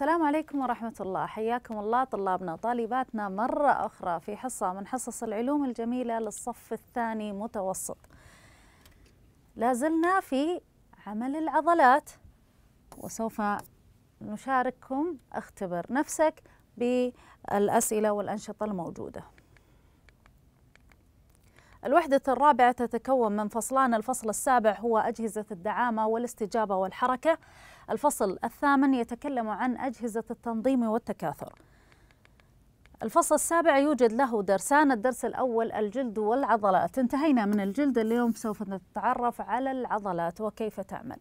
السلام عليكم ورحمة الله حياكم الله طلابنا وطالباتنا مرة أخرى في حصة من حصص العلوم الجميلة للصف الثاني متوسط لازلنا في عمل العضلات وسوف نشارككم اختبر نفسك بالأسئلة والأنشطة الموجودة الوحدة الرابعة تتكون من فصلان الفصل السابع هو أجهزة الدعامة والاستجابة والحركة الفصل الثامن يتكلم عن أجهزة التنظيم والتكاثر الفصل السابع يوجد له درسان الدرس الأول الجلد والعضلات انتهينا من الجلد اليوم سوف نتعرف على العضلات وكيف تعمل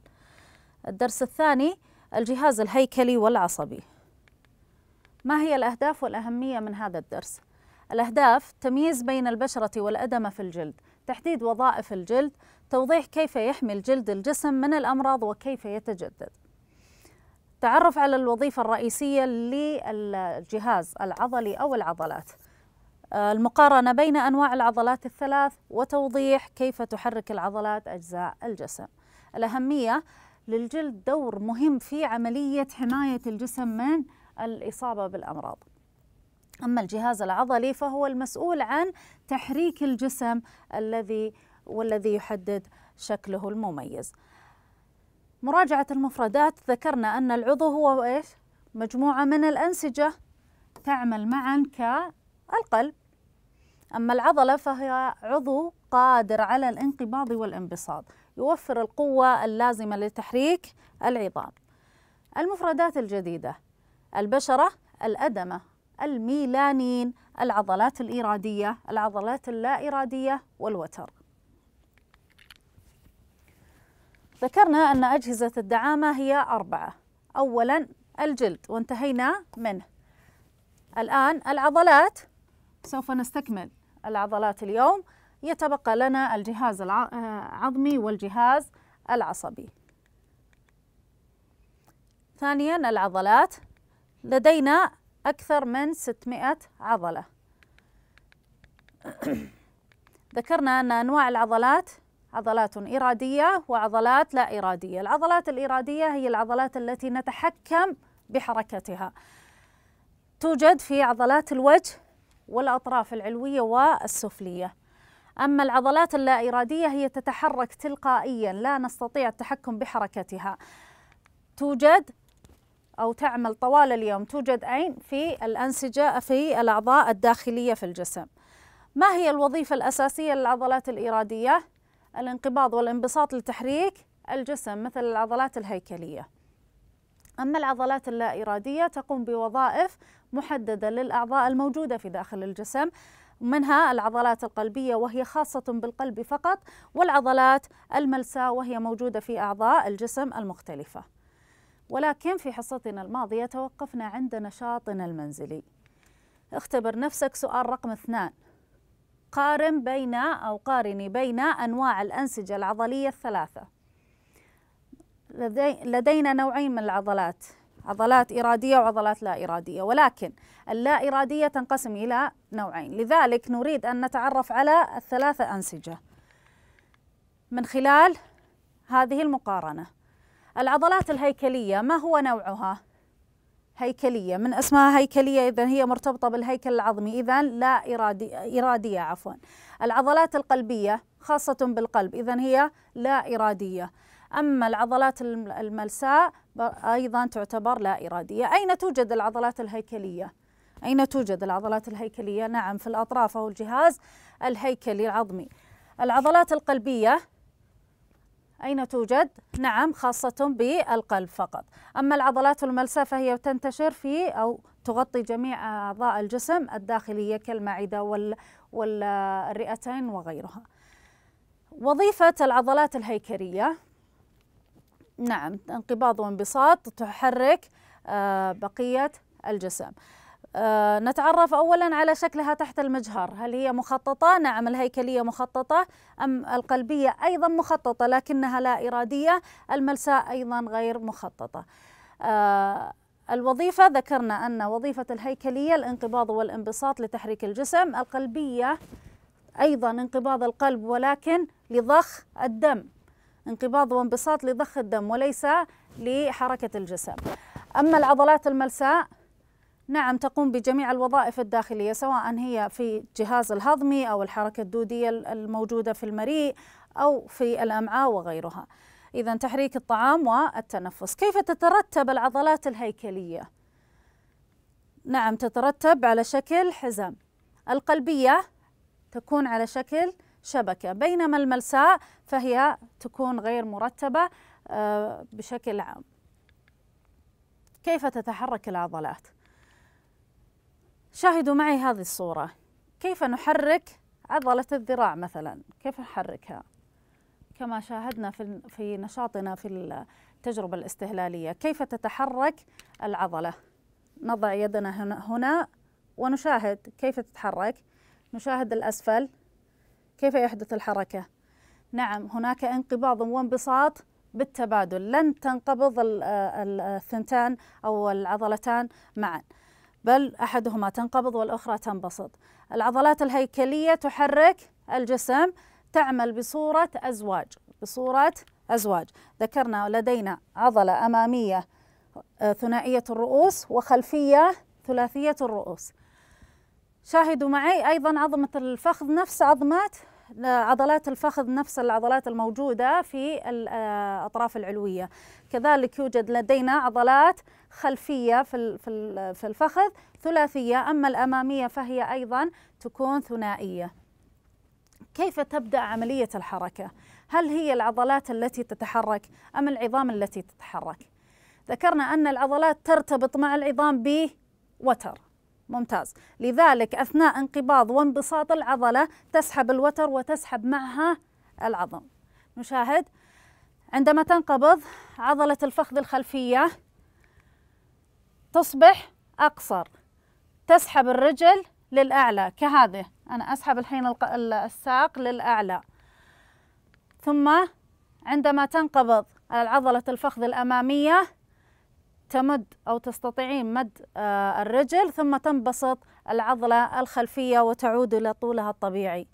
الدرس الثاني الجهاز الهيكلي والعصبي ما هي الأهداف والأهمية من هذا الدرس؟ الأهداف تمييز بين البشرة والأدمة في الجلد تحديد وظائف الجلد توضيح كيف يحمي الجلد الجسم من الأمراض وكيف يتجدد تعرف على الوظيفة الرئيسية للجهاز العضلي أو العضلات آه، المقارنة بين أنواع العضلات الثلاث وتوضيح كيف تحرك العضلات أجزاء الجسم الأهمية للجلد دور مهم في عملية حماية الجسم من الإصابة بالأمراض أما الجهاز العضلي فهو المسؤول عن تحريك الجسم الذي والذي يحدد شكله المميز مراجعة المفردات ذكرنا أن العضو هو إيش؟ مجموعة من الأنسجة تعمل معا كالقلب أما العضلة فهي عضو قادر على الانقباض والانبساط يوفر القوة اللازمة لتحريك العظام المفردات الجديدة البشرة الأدمة الميلانين العضلات الإرادية العضلات اللا إرادية والوتر ذكرنا أن أجهزة الدعامة هي أربعة أولا الجلد وانتهينا منه الآن العضلات سوف نستكمل العضلات اليوم يتبقى لنا الجهاز العظمي آه، والجهاز العصبي ثانيا العضلات لدينا أكثر من 600 عضلة ذكرنا أن أنواع العضلات عضلات إرادية وعضلات لا إرادية العضلات الإرادية هي العضلات التي نتحكم بحركتها توجد في عضلات الوجه والأطراف العلوية والسفلية أما العضلات اللا إرادية هي تتحرك تلقائيا لا نستطيع التحكم بحركتها توجد أو تعمل طوال اليوم توجد عين في الأنسجة في الأعضاء الداخلية في الجسم ما هي الوظيفة الأساسية للعضلات الإرادية؟ الانقباض والانبساط لتحريك الجسم مثل العضلات الهيكلية أما العضلات اللا إرادية تقوم بوظائف محددة للأعضاء الموجودة في داخل الجسم منها العضلات القلبية وهي خاصة بالقلب فقط والعضلات الملساء وهي موجودة في أعضاء الجسم المختلفة ولكن في حصتنا الماضية توقفنا عند نشاطنا المنزلي اختبر نفسك سؤال رقم اثنان قارن بين أو قارني بين أنواع الأنسجة العضلية الثلاثة لدينا نوعين من العضلات عضلات إرادية وعضلات لا إرادية ولكن اللا إرادية تنقسم إلى نوعين لذلك نريد أن نتعرف على الثلاثة أنسجة من خلال هذه المقارنة العضلات الهيكلية ما هو نوعها؟ هيكلية من اسمها هيكلية إذا هي مرتبطة بالهيكل العظمي إذا لا إرادي إرادية عفوا العضلات القلبية خاصة بالقلب إذا هي لا إرادية أما العضلات الملساء أيضا تعتبر لا إرادية أين توجد العضلات الهيكلية؟ أين توجد العضلات الهيكلية؟ نعم في الأطراف أو الجهاز الهيكلي العظمي العضلات القلبية أين توجد؟ نعم خاصة بالقلب فقط أما العضلات الملسة فهي تنتشر في أو تغطي جميع أعضاء الجسم الداخلية كالمعدة والرئتين وغيرها وظيفة العضلات الهيكلية نعم انقباض وانبساط تحرك آه، بقية الجسم آه، نتعرف أولا على شكلها تحت المجهر هل هي مخططة؟ نعم الهيكلية مخططة أم القلبية أيضا مخططة لكنها لا إرادية الملساء أيضا غير مخططة آه، الوظيفة ذكرنا أن وظيفة الهيكلية الانقباض والانبساط لتحريك الجسم القلبية أيضا انقباض القلب ولكن لضخ الدم انقباض وانبساط لضخ الدم وليس لحركة الجسم أما العضلات الملساء نعم تقوم بجميع الوظائف الداخلية سواء هي في الجهاز الهضمي أو الحركة الدودية الموجودة في المريء أو في الأمعاء وغيرها إذا تحريك الطعام والتنفس كيف تترتب العضلات الهيكلية؟ نعم تترتب على شكل حزام القلبية تكون على شكل شبكة بينما الملساء فهي تكون غير مرتبة آه، بشكل عام كيف تتحرك العضلات؟ شاهدوا معي هذه الصورة كيف نحرك عضلة الذراع مثلا كيف نحركها كما شاهدنا في في نشاطنا في التجربة الاستهلالية كيف تتحرك العضلة نضع يدنا هنا, هنا ونشاهد كيف تتحرك نشاهد الأسفل كيف يحدث الحركة نعم هناك انقباض وانبساط بالتبادل لن تنقبض الثنتان أو العضلتان معا بل احدهما تنقبض والاخرى تنبسط العضلات الهيكليه تحرك الجسم تعمل بصوره ازواج بصوره ازواج ذكرنا لدينا عضله اماميه آه، ثنائيه الرؤوس وخلفيه ثلاثيه الرؤوس شاهدوا معي ايضا عظمه الفخذ نفس عظمات عضلات الفخذ نفس العضلات الموجودة في الأطراف آه، العلوية كذلك يوجد لدينا عضلات خلفية في الفخذ ثلاثية أما الأمامية فهي أيضا تكون ثنائية كيف تبدأ عملية الحركة؟ هل هي العضلات التي تتحرك أم العظام التي تتحرك؟ ذكرنا أن العضلات ترتبط مع العظام بوتر ممتاز لذلك أثناء انقباض وانبساط العضلة تسحب الوتر وتسحب معها العظم نشاهد عندما تنقبض عضلة الفخذ الخلفية تصبح أقصر تسحب الرجل للأعلى كهذه أنا أسحب الحين الساق للأعلى ثم عندما تنقبض عضلة الفخذ الأمامية تمد أو تستطيعين مد آه، الرجل ثم تنبسط العضلة الخلفية وتعود إلى طولها الطبيعي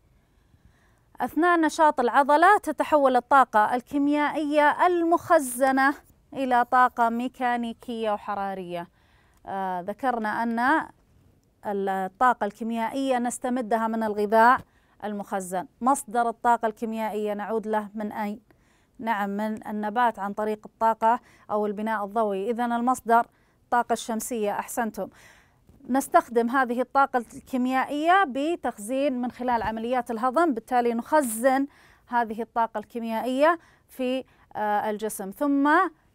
أثناء نشاط العضلة تتحول الطاقة الكيميائية المخزنة إلى طاقة ميكانيكية وحرارية آه ذكرنا أن الطاقة الكيميائية نستمدها من الغذاء المخزن مصدر الطاقة الكيميائية نعود له من أين؟ نعم من النبات عن طريق الطاقة أو البناء الضوئي إذا المصدر الطاقة الشمسية أحسنتم نستخدم هذه الطاقة الكيميائية بتخزين من خلال عمليات الهضم بالتالي نخزن هذه الطاقة الكيميائية في آه، الجسم ثم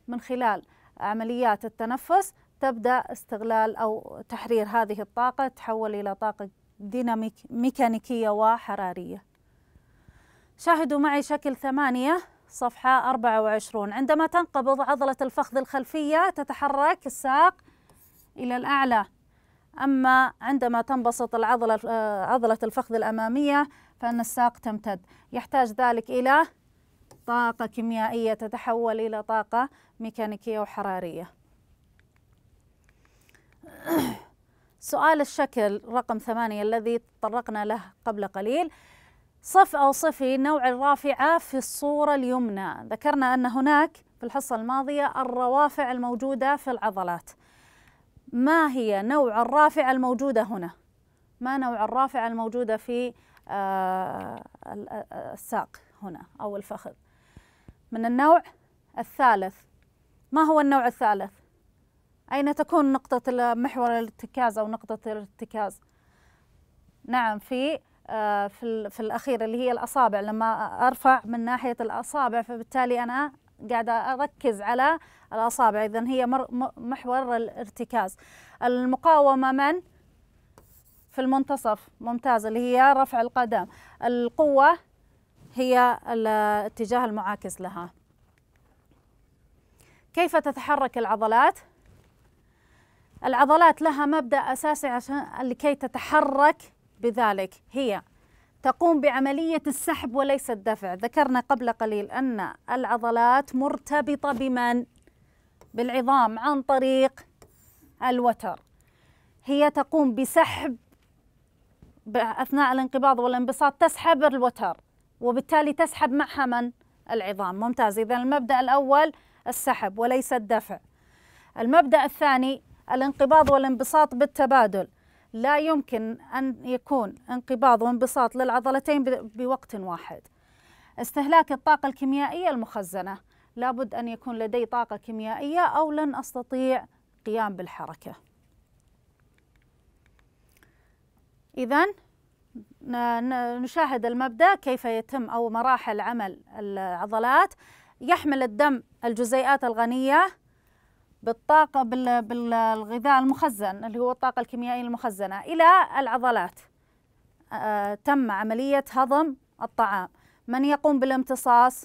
من خلال عمليات التنفس تبدأ استغلال أو تحرير هذه الطاقة تحول إلى طاقة ديناميك ميكانيكية وحرارية شاهدوا معي شكل ثمانية صفحة 24 عندما تنقبض عضلة الفخذ الخلفية تتحرك الساق إلى الأعلى أما عندما تنبسط العضلة عضلة الفخذ الأمامية فإن الساق تمتد يحتاج ذلك إلى طاقة كيميائية تتحول إلى طاقة ميكانيكية وحرارية سؤال الشكل رقم ثمانية الذي تطرقنا له قبل قليل صف أو صفي نوع الرافعة في الصورة اليمنى ذكرنا أن هناك في الحصة الماضية الروافع الموجودة في العضلات ما هي نوع الرافعة الموجودة هنا؟ ما نوع الرافعة الموجودة في آه، آه، الساق هنا أو الفخذ من النوع الثالث ما هو النوع الثالث؟ أين تكون نقطة محور الارتكاز أو نقطة الارتكاز؟ نعم في آه، في في الاخير اللي هي الاصابع لما ارفع من ناحيه الاصابع فبالتالي انا قاعده اركز على الاصابع اذا هي محور الارتكاز المقاومه من في المنتصف ممتاز اللي هي رفع القدم القوه هي الاتجاه المعاكس لها كيف تتحرك العضلات العضلات لها مبدا اساسي عشان لكي تتحرك بذلك هي تقوم بعملية السحب وليس الدفع ذكرنا قبل قليل أن العضلات مرتبطة بمن؟ بالعظام عن طريق الوتر هي تقوم بسحب أثناء الانقباض والانبساط تسحب الوتر وبالتالي تسحب معها من؟ العظام ممتاز إذا المبدأ الأول السحب وليس الدفع المبدأ الثاني الانقباض والانبساط بالتبادل لا يمكن أن يكون انقباض وانبساط للعضلتين بوقت واحد استهلاك الطاقة الكيميائية المخزنة لابد أن يكون لدي طاقة كيميائية أو لن أستطيع قيام بالحركة إذا نشاهد المبدأ كيف يتم أو مراحل عمل العضلات يحمل الدم الجزيئات الغنية بالطاقة بالغذاء المخزن اللي هو الطاقة الكيميائية المخزنة إلى العضلات آه، تم عملية هضم الطعام من يقوم بالامتصاص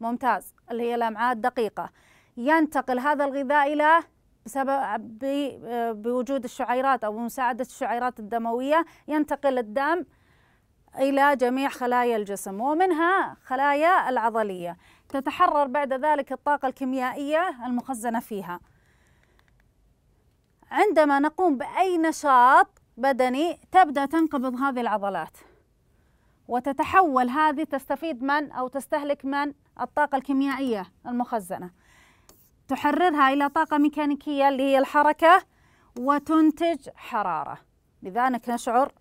ممتاز اللي هي الأمعاء الدقيقة ينتقل هذا الغذاء إلى بسبب بوجود الشعيرات أو بمساعدة الشعيرات الدموية ينتقل الدم إلى جميع خلايا الجسم ومنها خلايا العضلية تتحرر بعد ذلك الطاقة الكيميائية المخزنة فيها عندما نقوم بأي نشاط بدني تبدأ تنقبض هذه العضلات وتتحول هذه تستفيد من أو تستهلك من الطاقة الكيميائية المخزنة تحررها إلى طاقة ميكانيكية اللي هي الحركة وتنتج حرارة لذلك نشعر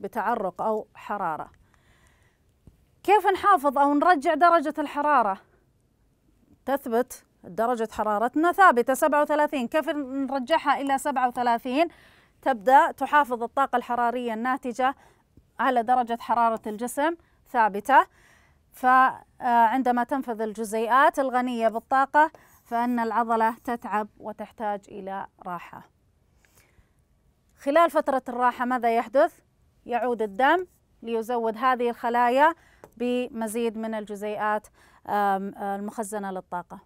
بتعرق أو حرارة كيف نحافظ أو نرجع درجة الحرارة تثبت درجة حرارتنا ثابتة 37 كيف نرجعها إلى 37 تبدأ تحافظ الطاقة الحرارية الناتجة على درجة حرارة الجسم ثابتة فعندما آه، تنفذ الجزيئات الغنية بالطاقة فإن العضلة تتعب وتحتاج إلى راحة خلال فترة الراحة ماذا يحدث؟ يعود الدم ليزود هذه الخلايا بمزيد من الجزيئات المخزنة للطاقة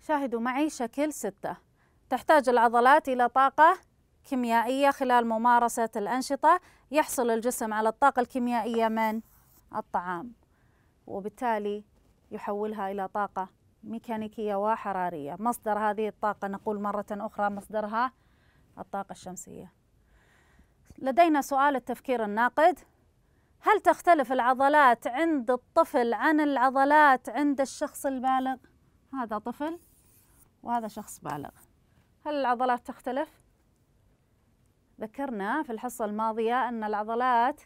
شاهدوا معي شكل ستة تحتاج العضلات إلى طاقة كيميائية خلال ممارسة الأنشطة يحصل الجسم على الطاقة الكيميائية من الطعام وبالتالي يحولها إلى طاقة ميكانيكية وحرارية مصدر هذه الطاقة نقول مرة أخرى مصدرها الطاقة الشمسية لدينا سؤال التفكير الناقد هل تختلف العضلات عند الطفل عن العضلات عند الشخص البالغ هذا طفل وهذا شخص بالغ هل العضلات تختلف ذكرنا في الحصة الماضية أن العضلات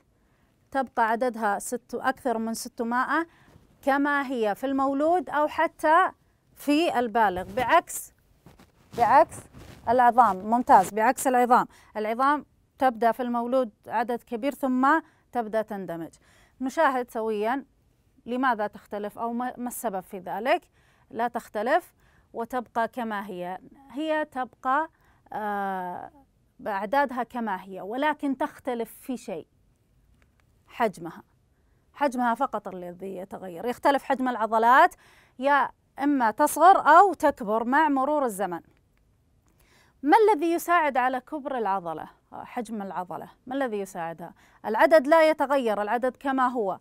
تبقى عددها ست أكثر من 600 كما هي في المولود أو حتى في البالغ بعكس بعكس العظام ممتاز بعكس العظام العظام تبدأ في المولود عدد كبير ثم تبدأ تندمج نشاهد سويا لماذا تختلف أو ما السبب في ذلك لا تختلف وتبقى كما هي هي تبقى بأعدادها آه، كما هي ولكن تختلف في شيء حجمها حجمها فقط الذي يتغير يختلف حجم العضلات يا إما تصغر أو تكبر مع مرور الزمن ما الذي يساعد على كبر العضلة؟ حجم العضلة ما الذي يساعدها العدد لا يتغير العدد كما هو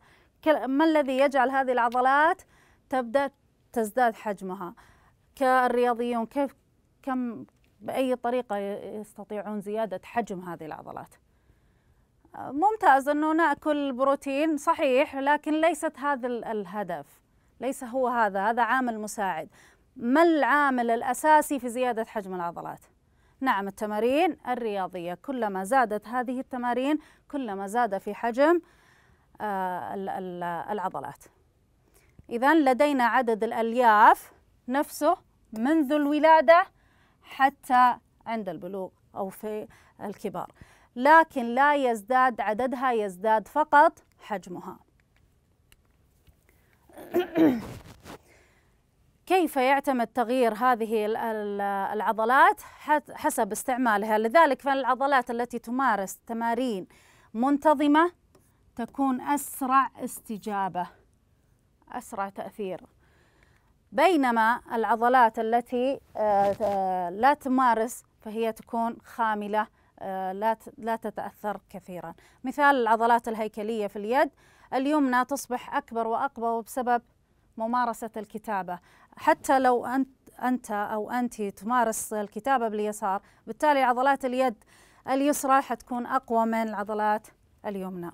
ما الذي يجعل هذه العضلات تبدأ تزداد حجمها كالرياضيون كيف كم بأي طريقة يستطيعون زيادة حجم هذه العضلات ممتاز أنه نأكل بروتين صحيح لكن ليست هذا الهدف ليس هو هذا هذا عامل مساعد ما العامل الأساسي في زيادة حجم العضلات؟ نعم التمارين الرياضية كلما زادت هذه التمارين كلما زاد في حجم آه، العضلات إذا لدينا عدد الألياف نفسه منذ الولادة حتى عند البلوغ أو في الكبار لكن لا يزداد عددها يزداد فقط حجمها كيف يعتمد تغيير هذه العضلات حسب استعمالها لذلك فالعضلات التي تمارس تمارين منتظمة تكون أسرع استجابة أسرع تأثير بينما العضلات التي آه، آه، لا تمارس فهي تكون خاملة آه، لا لا تتأثر كثيرا مثال العضلات الهيكلية في اليد اليمنى تصبح أكبر وأقوى بسبب ممارسة الكتابة حتى لو أنت أنت أو أنت تمارس الكتابة باليسار بالتالي عضلات اليد اليسرى حتكون أقوى من العضلات اليمنى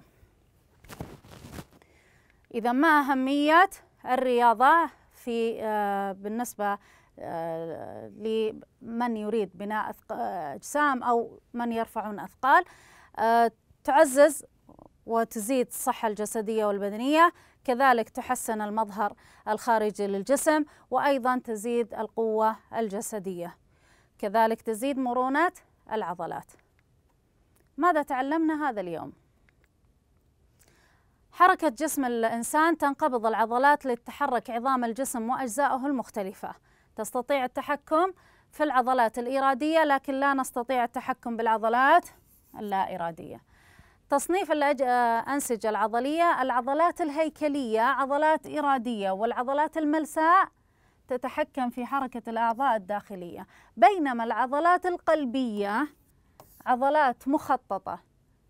إذا ما أهمية الرياضة في آه، بالنسبة آه، لمن يريد بناء أجسام أو من يرفعون أثقال آه، تعزز وتزيد الصحة الجسدية والبدنية كذلك تحسن المظهر الخارجي للجسم وأيضا تزيد القوة الجسدية كذلك تزيد مرونة العضلات ماذا تعلمنا هذا اليوم؟ حركة جسم الإنسان تنقبض العضلات لتتحرك عظام الجسم وأجزائه المختلفة تستطيع التحكم في العضلات الإرادية لكن لا نستطيع التحكم بالعضلات اللا إرادية تصنيف الأنسجة آه، العضلية العضلات الهيكلية عضلات إرادية والعضلات الملساء تتحكم في حركة الأعضاء الداخلية بينما العضلات القلبية عضلات مخططة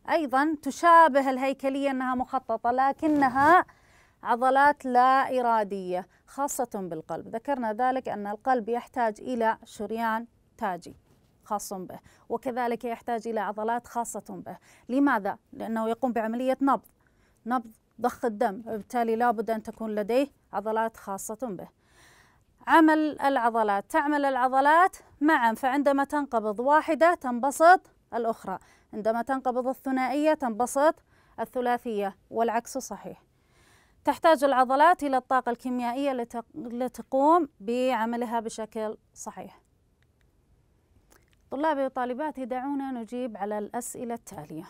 أيضا تشابه الهيكلية أنها مخططة لكنها عضلات لا إرادية خاصة بالقلب ذكرنا ذلك أن القلب يحتاج إلى شريان تاجي خاص به وكذلك يحتاج إلى عضلات خاصة به لماذا؟ لأنه يقوم بعملية نبض نبض ضخ الدم وبالتالي لابد أن تكون لديه عضلات خاصة به عمل العضلات تعمل العضلات معا فعندما تنقبض واحدة تنبسط الأخرى عندما تنقبض الثنائية تنبسط الثلاثية والعكس صحيح تحتاج العضلات إلى الطاقة الكيميائية لتقوم بعملها بشكل صحيح طلابي وطالباتي دعونا نجيب على الأسئلة التالية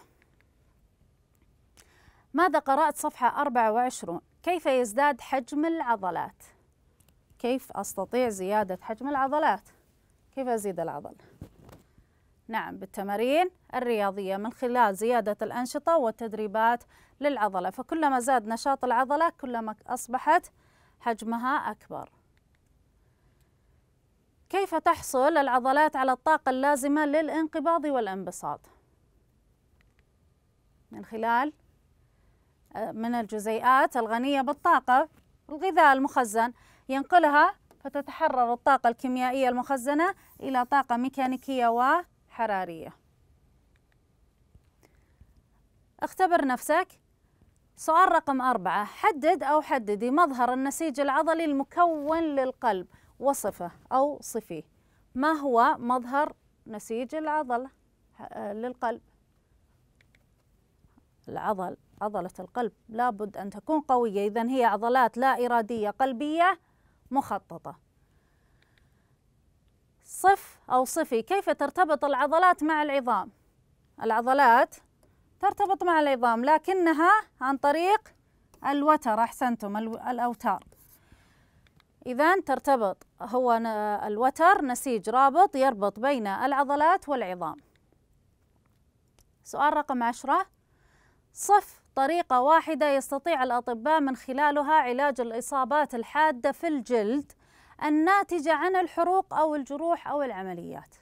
ماذا قرأت صفحة 24 كيف يزداد حجم العضلات كيف أستطيع زيادة حجم العضلات كيف أزيد العضل نعم بالتمارين الرياضية من خلال زيادة الأنشطة والتدريبات للعضلة فكلما زاد نشاط العضلة كلما أصبحت حجمها أكبر كيف تحصل العضلات على الطاقة اللازمة للانقباض والانبساط؟ من خلال آه، من الجزيئات الغنية بالطاقة الغذاء المخزن ينقلها فتتحرر الطاقة الكيميائية المخزنة إلى طاقة ميكانيكية وحرارية اختبر نفسك سؤال رقم أربعة حدد أو حددي مظهر النسيج العضلي المكون للقلب وصفه أو صفيه ما هو مظهر نسيج العضلة آه، للقلب العضل عضلة القلب لابد أن تكون قوية إذا هي عضلات لا إرادية قلبية مخططة صف أو صفي كيف ترتبط العضلات مع العظام العضلات ترتبط مع العظام لكنها عن طريق الوتر أحسنتم الأوتار إذا ترتبط هو الوتر نسيج رابط يربط بين العضلات والعظام سؤال رقم عشرة صف طريقة واحدة يستطيع الأطباء من خلالها علاج الإصابات الحادة في الجلد الناتجة عن الحروق أو الجروح أو العمليات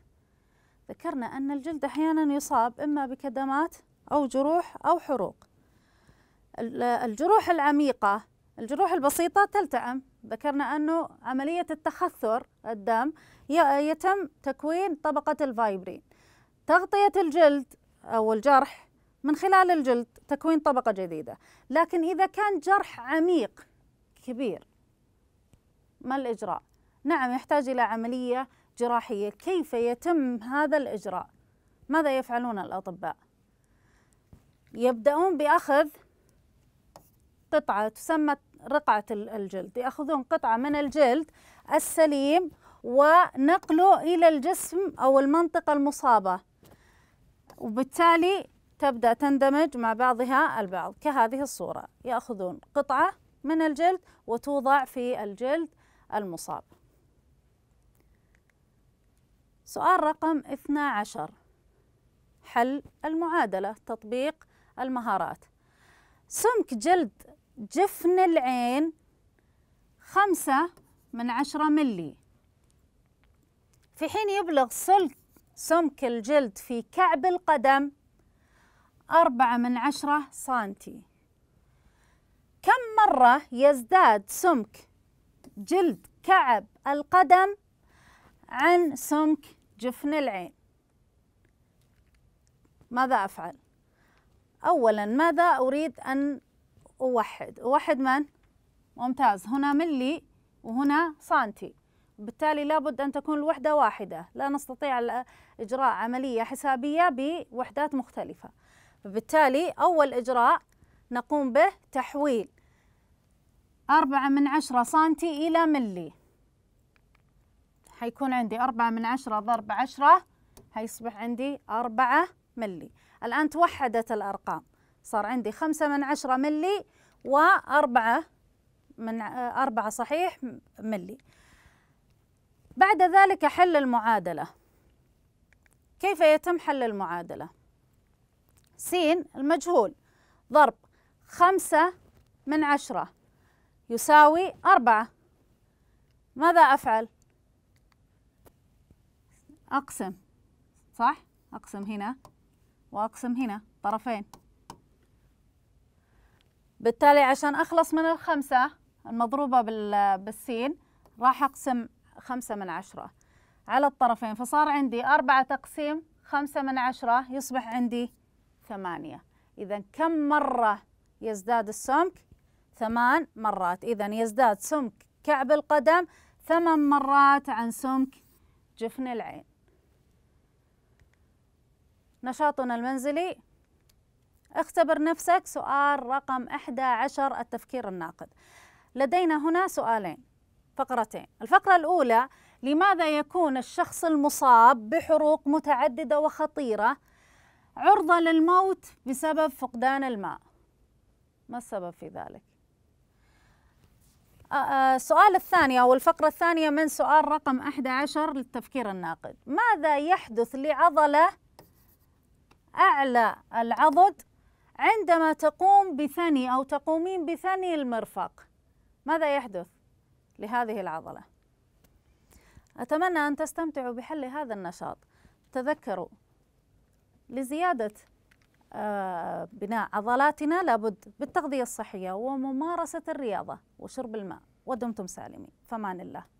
ذكرنا أن الجلد أحيانا يصاب إما بكدمات أو جروح أو حروق الجروح العميقة الجروح البسيطة تلتئم ذكرنا أنه عملية التخثر الدم يتم تكوين طبقة الفايبرين تغطية الجلد أو الجرح من خلال الجلد تكوين طبقة جديدة لكن إذا كان جرح عميق كبير ما الإجراء؟ نعم يحتاج إلى عملية جراحية كيف يتم هذا الإجراء؟ ماذا يفعلون الأطباء؟ يبدأون بأخذ قطعة تسمى رقعة الجلد يأخذون قطعة من الجلد السليم ونقله إلى الجسم أو المنطقة المصابة وبالتالي تبدأ تندمج مع بعضها البعض كهذه الصورة يأخذون قطعة من الجلد وتوضع في الجلد المصاب سؤال رقم 12 حل المعادلة تطبيق المهارات سمك جلد جفن العين خمسة من عشرة ملي في حين يبلغ سلك سمك الجلد في كعب القدم أربعة من عشرة سانتي كم مرة يزداد سمك جلد كعب القدم عن سمك جفن العين ماذا أفعل؟ أولا ماذا أريد أن ووحد ووحد من؟ ممتاز هنا ملي وهنا سنتي بالتالي لابد أن تكون الوحدة واحدة لا نستطيع إجراء عملية حسابية بوحدات مختلفة بالتالي أول إجراء نقوم به تحويل أربعة من عشرة سنتي إلى ملي حيكون عندي أربعة من عشرة ضرب عشرة هيصبح عندي أربعة ملي الآن توحدت الأرقام صار عندي خمسة من عشرة ملي وأربعة من أربعة صحيح ملي بعد ذلك حل المعادلة كيف يتم حل المعادلة س المجهول ضرب خمسة من عشرة يساوي أربعة ماذا أفعل أقسم صح أقسم هنا وأقسم هنا طرفين بالتالي عشان أخلص من الخمسة المضروبة بالسين راح أقسم خمسة من عشرة على الطرفين فصار عندي أربعة تقسيم خمسة من عشرة يصبح عندي ثمانية إذا كم مرة يزداد السمك ثمان مرات إذا يزداد سمك كعب القدم ثمان مرات عن سمك جفن العين نشاطنا المنزلي اختبر نفسك سؤال رقم 11 التفكير الناقد لدينا هنا سؤالين فقرتين الفقرة الأولى لماذا يكون الشخص المصاب بحروق متعددة وخطيرة عرضة للموت بسبب فقدان الماء ما السبب في ذلك السؤال آه، آه، الثاني أو الفقرة الثانية من سؤال رقم 11 للتفكير الناقد ماذا يحدث لعضلة أعلى العضد عندما تقوم بثني أو تقومين بثني المرفق ماذا يحدث لهذه العضلة؟ أتمنى أن تستمتعوا بحل هذا النشاط تذكروا لزيادة آه، بناء عضلاتنا لابد بالتغذية الصحية وممارسة الرياضة وشرب الماء ودمتم سالمين فمان الله